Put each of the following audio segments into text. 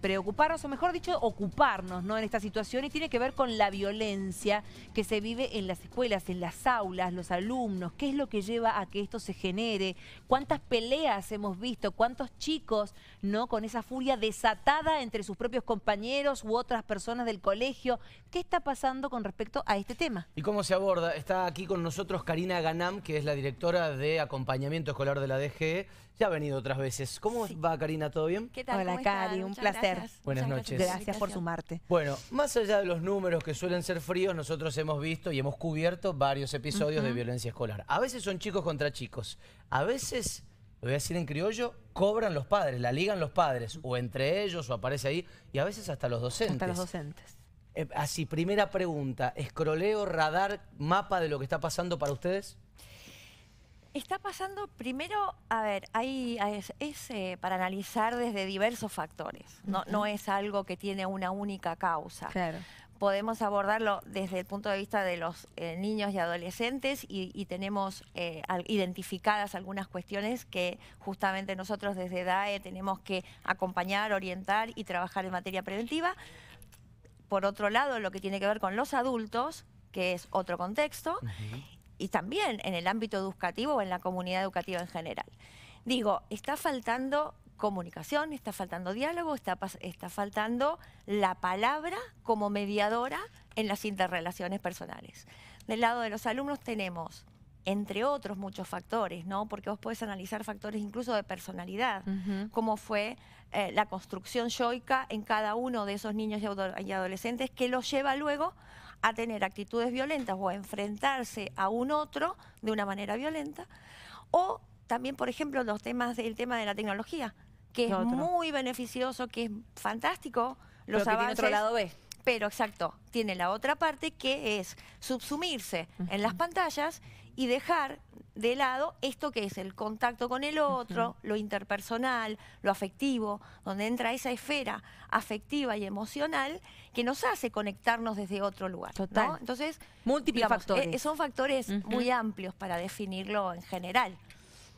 preocuparnos, o mejor dicho, ocuparnos ¿no? en esta situación y tiene que ver con la violencia que se vive en las escuelas, en las aulas, los alumnos, qué es lo que lleva a que esto se genere, cuántas peleas hemos visto, cuántos chicos ¿no? con esa furia desatada entre sus propios compañeros u otras personas del colegio, qué está pasando con respecto a este tema. ¿Y cómo se aborda? Está aquí con nosotros Karina Ganam, que es la directora de acompañamiento escolar de la DGE, ya ha venido otras veces. ¿Cómo va Karina? ¿Todo bien? ¿Qué tal? Hola Cari, un placer. Buenas noches. Gracias por sumarte. Bueno, más allá de los números que suelen ser fríos, nosotros hemos visto y hemos cubierto varios episodios de violencia escolar. A veces son chicos contra chicos. A veces, lo voy a decir en criollo, cobran los padres, la ligan los padres, o entre ellos, o aparece ahí, y a veces hasta los docentes. Hasta los docentes. Eh, así, primera pregunta, escroleo, radar, mapa de lo que está pasando para ustedes. Está pasando primero, a ver, hay, es, eh, para analizar desde diversos factores, no, es algo que tiene una única causa. Podemos abordarlo desde el punto de vista de los eh, niños y adolescentes y, tenemos eh, identificadas algunas cuestiones que justamente nosotros desde DAE tenemos que acompañar, orientar y trabajar en materia preventiva. Por otro lado, lo que tiene que ver con los adultos, que es otro contexto y también en el ámbito educativo o en la comunidad educativa en general. Digo, está faltando comunicación, está faltando diálogo, está, está faltando la palabra como mediadora en las interrelaciones personales. Del lado de los alumnos tenemos entre otros muchos factores, ¿no? Porque vos podés analizar factores incluso de personalidad, como fue eh, la construcción yoica en cada uno de esos niños y, y adolescentes que los lleva luego a tener actitudes violentas o a enfrentarse a un otro de una manera violenta. O también, por ejemplo, los temas del tema de la tecnología, que es muy beneficioso, que es fantástico. lo pero que tiene otro lado B. Pero exacto, tiene la otra parte que es subsumirse en las pantallas y dejar de lado esto que es el contacto con el otro, lo interpersonal, lo afectivo, donde entra esa esfera afectiva y emocional que nos hace conectarnos desde otro lugar. Entonces, múltiples factores. Eh, son factores muy amplios para definirlo en general.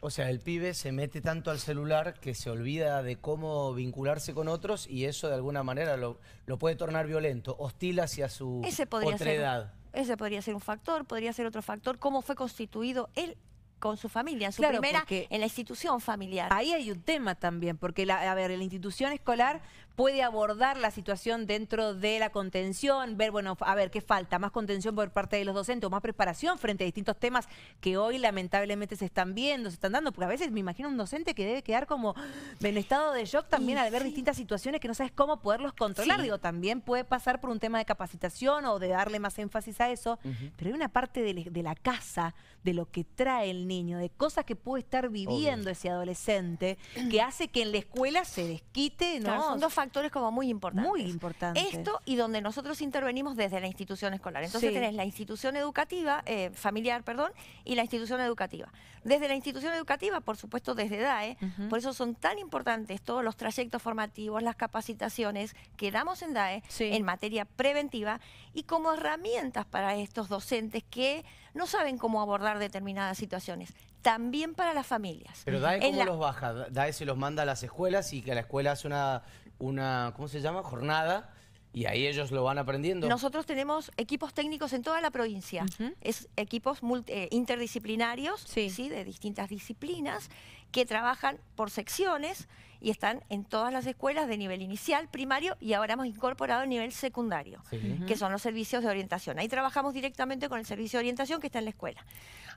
O sea, el pibe se mete tanto al celular que se olvida de cómo vincularse con otros y eso de alguna manera lo, puede tornar violento, hostil hacia su otra edad ese podría ser un factor, podría ser otro factor, cómo fue constituido él con su familia, su primera en la institución familiar. Ahí hay un tema también, porque la, a ver, la institución escolar puede abordar la situación dentro de la contención, ver, bueno, a ver, ¿qué falta? ¿Más contención por parte de los docentes o más preparación frente a distintos temas que hoy lamentablemente se están viendo, se están dando? Porque a veces me imagino un docente que debe quedar como en estado de shock también al ver distintas situaciones que no sabes cómo poderlos controlar. Digo, también puede pasar por un tema de capacitación o de darle más énfasis a eso, pero hay una parte de, la casa, de lo que trae el niño, de cosas que puede estar viviendo ese adolescente, que hace que en la escuela se desquite, ¿no? actores como muy importantes. Muy importantes. Esto y donde nosotros intervenimos desde la institución escolar. Entonces tenés la institución educativa, eh, familiar, perdón, y la institución educativa. Desde la institución educativa, por supuesto, desde DAE, por eso son tan importantes todos los trayectos formativos, las capacitaciones que damos en DAE en materia preventiva y como herramientas para estos docentes que no saben cómo abordar determinadas situaciones también para las familias. Pero DAE, ¿cómo los baja? DAE se los manda a las escuelas y que la escuela hace una una, ¿cómo se llama? Jornada. Y ahí ellos lo van aprendiendo. Nosotros tenemos equipos técnicos en toda la provincia. Es equipos eh, interdisciplinarios, sí. de distintas disciplinas, que trabajan por secciones y están en todas las escuelas de nivel inicial, primario y ahora hemos incorporado a nivel secundario, que son los servicios de orientación. Ahí trabajamos directamente con el servicio de orientación que está en la escuela.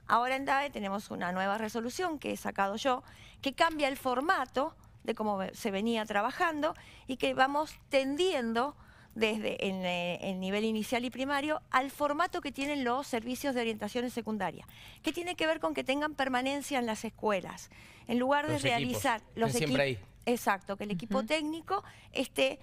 Ahora en DAE tenemos una nueva resolución que he sacado yo, que cambia el formato de cómo se venía trabajando y que vamos tendiendo desde el, eh, nivel inicial y primario al formato que tienen los servicios de orientación en secundaria, que tiene que ver con que tengan permanencia en las escuelas, en lugar de realizar los equipos. Exacto, que el equipo técnico esté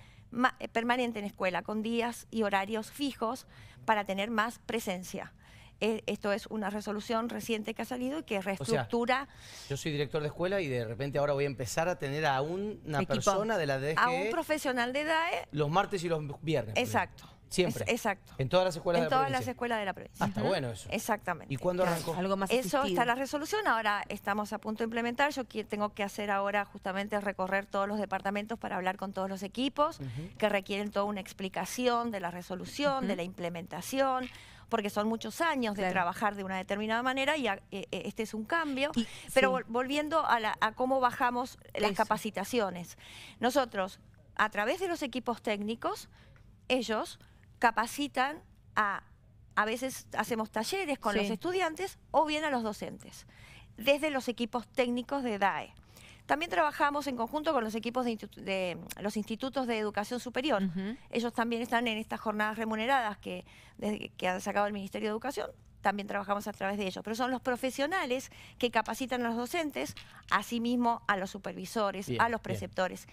eh, permanente en escuela, con días y horarios fijos para tener más presencia. E, esto es una resolución reciente que ha salido y que reestructura... yo soy director de escuela y de repente ahora voy a empezar a tener a una persona de la DGE... A un profesional de DAE... Los martes y los viernes. Exacto. Siempre. exacto. En todas las escuelas de la provincia. En todas las escuelas de la provincia. Ah, está bueno eso. Exactamente. ¿Y cuándo arrancó? Algo más Eso está la resolución, ahora estamos a punto de implementar. Yo tengo que hacer ahora justamente recorrer todos los departamentos para hablar con todos los equipos que requieren toda una explicación de la resolución, de la implementación porque son muchos años de trabajar de una determinada manera y e, e, este es un cambio. Pero volviendo a, cómo bajamos las capacitaciones. Nosotros, a través de los equipos técnicos, ellos capacitan a, a veces hacemos talleres con los estudiantes o bien a los docentes, desde los equipos técnicos de DAE. También trabajamos en conjunto con los equipos de, los institutos de educación superior. Ellos también están en estas jornadas remuneradas que, desde que han sacado el Ministerio de Educación también trabajamos a través de ellos, pero son los profesionales que capacitan a los docentes, asimismo a los supervisores, a los preceptores.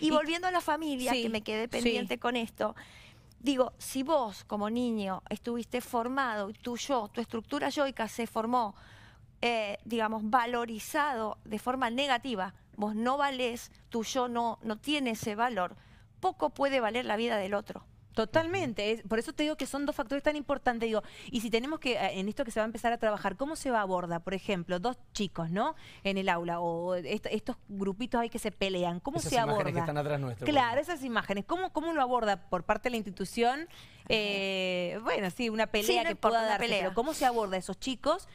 Y, volviendo a la familia, que me quedé pendiente con esto, digo, si vos como niño estuviste formado, tu yo, tu estructura yoica se formó eh, digamos, valorizado de forma negativa. Vos no valés, tu yo no, no tiene ese valor. Poco puede valer la vida del otro. Totalmente, por eso te digo que son dos factores tan importantes. Digo, y si tenemos que, eh, en esto que se va a empezar a trabajar, ¿cómo se va a abordar? Por ejemplo, dos chicos, ¿no? En el aula, o estos grupitos ahí que se pelean, ¿cómo se aborda? Claro, esas imágenes. ¿Cómo, ¿Cómo lo aborda por parte de la institución? Eh, bueno, sí, una pelea que pueda darse, pero ¿cómo se aborda esos chicos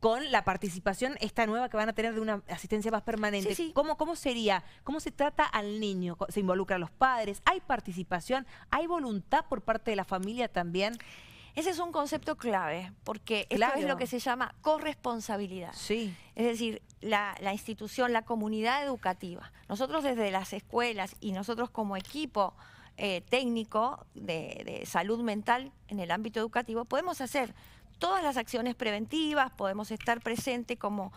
con la participación esta nueva que van a tener de una asistencia más permanente. ¿Cómo, sería? ¿Cómo se trata al niño? ¿Se involucran los padres? ¿Hay participación? ¿Hay voluntad por parte de la familia también? Ese es un concepto clave, porque esto es lo que se llama corresponsabilidad. Sí. Es decir, la, institución, la comunidad educativa. Nosotros desde las escuelas y nosotros como equipo eh, técnico de, de salud mental en el ámbito educativo podemos hacer todas las acciones preventivas, podemos estar presentes como,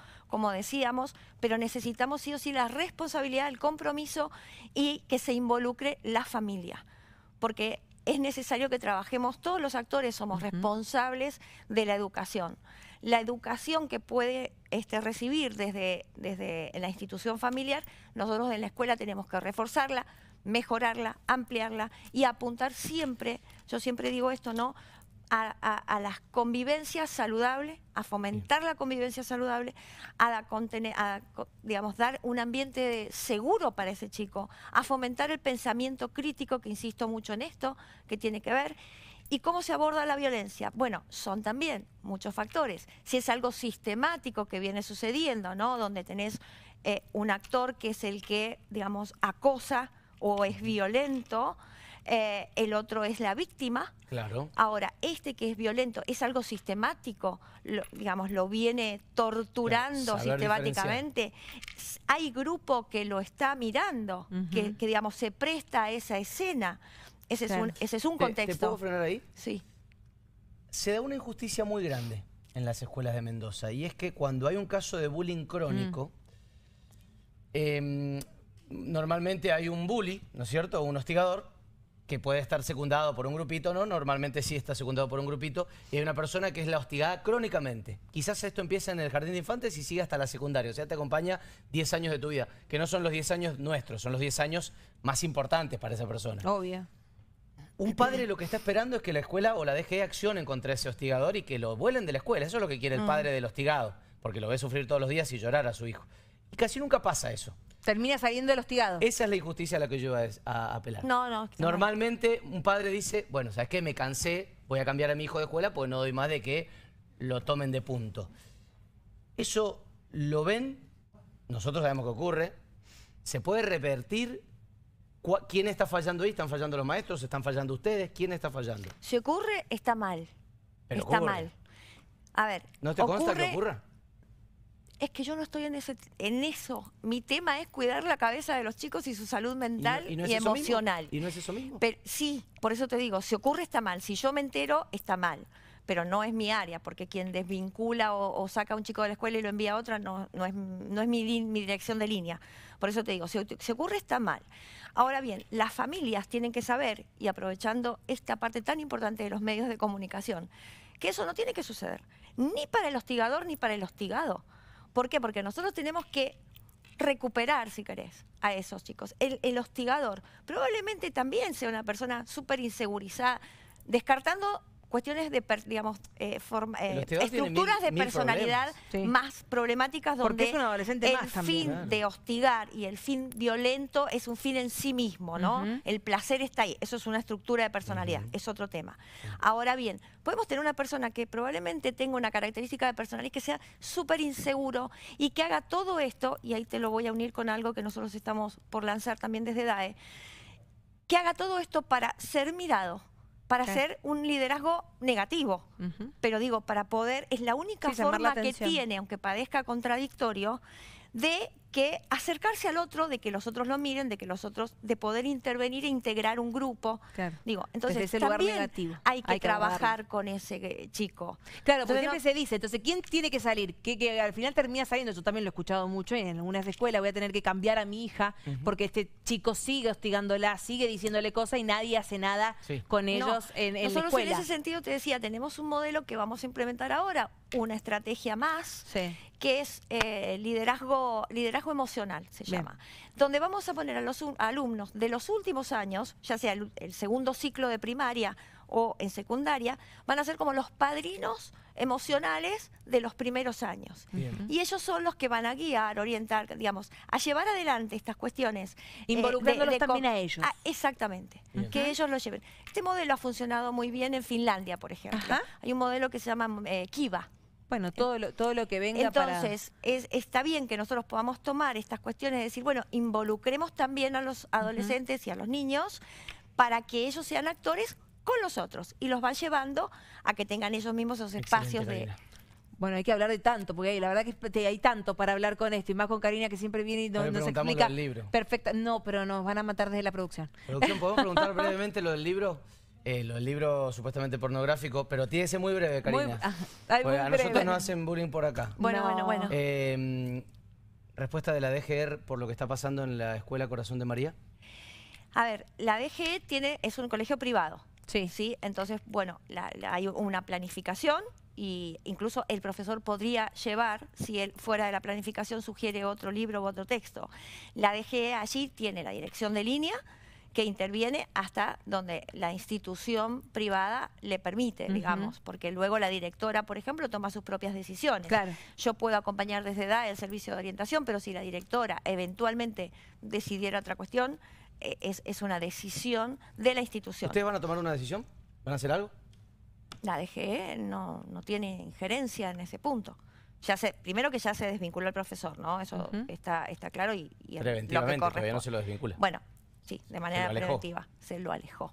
decíamos, pero necesitamos sí o sí la responsabilidad, el compromiso y que se involucre la familia, porque es necesario que trabajemos, todos los actores somos responsables de la educación. La educación que puede este, recibir desde, desde la institución familiar, nosotros en la escuela tenemos que reforzarla, mejorarla, ampliarla y apuntar siempre, yo siempre digo esto, ¿no? a, las convivencias saludables, a fomentar la convivencia saludable, a, dar un ambiente seguro para ese chico, a fomentar el pensamiento crítico, que insisto mucho en esto, que tiene que ver. ¿Y cómo se aborda la violencia? Bueno, son también muchos factores. Si es algo sistemático que viene sucediendo, ¿no? Donde tenés eh, un actor que es el que, digamos, acosa o es violento, eh, el otro es la víctima. Claro. Ahora, este que es violento es algo sistemático, digamos, lo viene torturando sistemáticamente. Hay grupo que lo está mirando, que, digamos se presta a esa escena. Ese, es, un, contexto. ¿Te puedo frenar ahí? Sí. Se da una injusticia muy grande en las escuelas de Mendoza y es que cuando hay un caso de bullying crónico, mm. em, normalmente hay un bully, ¿no es cierto? Un hostigador que puede estar secundado por un grupito, ¿no? Normalmente sí está secundado por un grupito. Y hay una persona que es la hostigada crónicamente. Quizás esto empieza en el jardín de infantes y sigue hasta la secundaria. O sea, te acompaña 10 años de tu vida. Que no son los 10 años nuestros, son los 10 años más importantes para esa persona. Obvio. Un padre lo que está esperando es que la escuela o la DGE acción contra ese hostigador y que lo vuelen de la escuela. Eso es lo que quiere el mm. padre del hostigado, porque lo ve sufrir todos los días y llorar a su hijo. Casi nunca pasa eso. Termina saliendo los hostigado. Esa es la injusticia a la que yo iba a apelar. No, no. Normalmente un padre dice, bueno, ¿sabes qué? Me cansé, voy a cambiar a mi hijo de escuela pues no doy más de que lo tomen de punto. Eso lo ven, nosotros sabemos que ocurre, se puede revertir ¿Quién está fallando ahí? ¿Están fallando los maestros? ¿Están fallando ustedes? ¿Quién está fallando? Si ocurre, está mal. está mal. A ver. ¿No te consta que ocurra? es que yo no estoy en eso. Mi tema es cuidar la cabeza de los chicos y su salud mental y, emocional. ¿Y no es eso mismo? Pero, sí, por eso te digo, si ocurre está mal, si yo me entero está mal, pero no es mi área, porque quien desvincula o, saca a un chico de la escuela y lo envía a otra no, es, mi, dirección de línea. Por eso te digo, si, si ocurre está mal. Ahora bien, las familias tienen que saber, y aprovechando esta parte tan importante de los medios de comunicación, que eso no tiene que suceder, ni para el hostigador ni para el hostigado. ¿Por qué? Porque nosotros tenemos que recuperar, si querés, a esos chicos. El, el hostigador probablemente también sea una persona súper insegurizada, descartando cuestiones de, digamos, eh, eh estructuras de personalidad más problemáticas donde el fin de hostigar y el fin violento es un fin en sí mismo, ¿no? El placer está ahí, eso es una estructura de personalidad, es otro tema. Ahora bien, podemos tener una persona que probablemente tenga una característica de personalidad que sea súper inseguro y que haga todo esto, y ahí te lo voy a unir con algo que nosotros estamos por lanzar también desde DAE, que haga todo esto para ser mirado, para hacer un liderazgo negativo. Pero digo, para poder, es la única forma que tiene, aunque padezca contradictorio, de que acercarse al otro, de que los otros lo miren, de que los otros, de poder intervenir e integrar un grupo. Claro. Digo, entonces también hay que, trabajar, con ese eh, chico. Claro, porque siempre se dice, entonces, ¿quién tiene que salir? Que, al final termina saliendo, yo también lo he escuchado mucho en algunas escuelas, voy a tener que cambiar a mi hija porque este chico sigue hostigándola, sigue diciéndole cosas y nadie hace nada con ellos en, la escuela. en ese sentido te decía, tenemos un modelo que vamos a implementar ahora, una estrategia más, que es eh, liderazgo, liderazgo emocional, se llama, donde vamos a poner a los alumnos de los últimos años, ya sea el, segundo ciclo de primaria o en secundaria, van a ser como los padrinos emocionales de los primeros años. Y ellos son los que van a guiar, orientar, digamos, a llevar adelante estas cuestiones. Eh, Involucrándolos también a ellos. Ah, exactamente, que ellos lo lleven. Este modelo ha funcionado muy bien en Finlandia, por ejemplo. Hay un modelo que se llama eh, Kiva, bueno, todo lo, todo lo que venga Entonces, es, está bien que nosotros podamos tomar estas cuestiones y decir, bueno, involucremos también a los adolescentes y a los niños para que ellos sean actores con los otros y los van llevando a que tengan ellos mismos esos espacios de... Bueno, hay que hablar de tanto, porque la verdad que hay tanto para hablar con esto, y más con Karina que siempre viene y nos, nos explica... Perfecta. No, pero nos van a matar desde la producción. ¿Producción, podemos preguntar brevemente lo del libro? eh, los libros supuestamente pornográficos, pero tiene que muy breve, Karina. a nosotros no hacen bullying por acá. Bueno, bueno, bueno. Em, respuesta de la DGR por lo que está pasando en la Escuela Corazón de María. A ver, la DGE tiene, es un colegio privado. Sí. ¿sí? Entonces, bueno, hay una planificación y incluso el profesor podría llevar, si él fuera de la planificación sugiere otro libro u otro texto. La DGE allí tiene la dirección de línea, que interviene hasta donde la institución privada le permite, digamos, porque luego la directora, por ejemplo, toma sus propias decisiones. Claro. Yo puedo acompañar desde edad el servicio de orientación, pero si la directora eventualmente decidiera otra cuestión, eh, es, una decisión de la institución. ¿Ustedes van a tomar una decisión? ¿Van a hacer algo? La DGE no, no tiene injerencia en ese punto. Ya se, primero que ya se desvinculó el profesor, ¿no? Eso está, está claro y, y Preventivamente, lo que todavía no se lo desvincula. Bueno, Sí, de manera preventiva. Se lo alejó.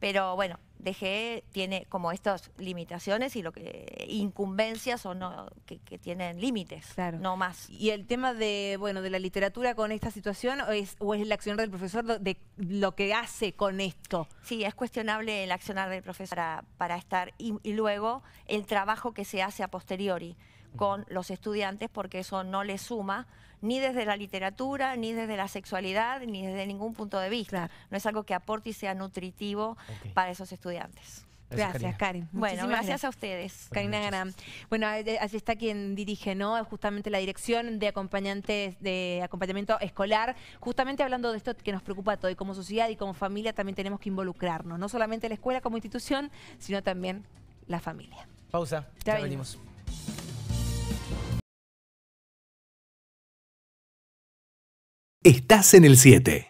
Pero bueno, DGE tiene como estas limitaciones y lo que incumbencias o no que, tienen límites, no más. Y el tema de bueno de la literatura con esta situación o es, o es el accionar del profesor de lo que hace con esto. Sí, es cuestionable el accionar del profesor para, para estar y luego el trabajo que se hace a posteriori con los estudiantes porque eso no le suma ni desde la literatura, ni desde la sexualidad, ni desde ningún punto de vista. No es algo que aporte y sea nutritivo para esos estudiantes. Gracias, Karin. Bueno, gracias, a ustedes. Karina Gran Bueno, así está quien dirige, ¿no? Justamente la dirección de acompañantes de acompañamiento escolar. Justamente hablando de esto que nos preocupa a todos y como sociedad y como familia también tenemos que involucrarnos. No solamente la escuela como institución, sino también la familia. Pausa, ya, venimos. Estás en el 7.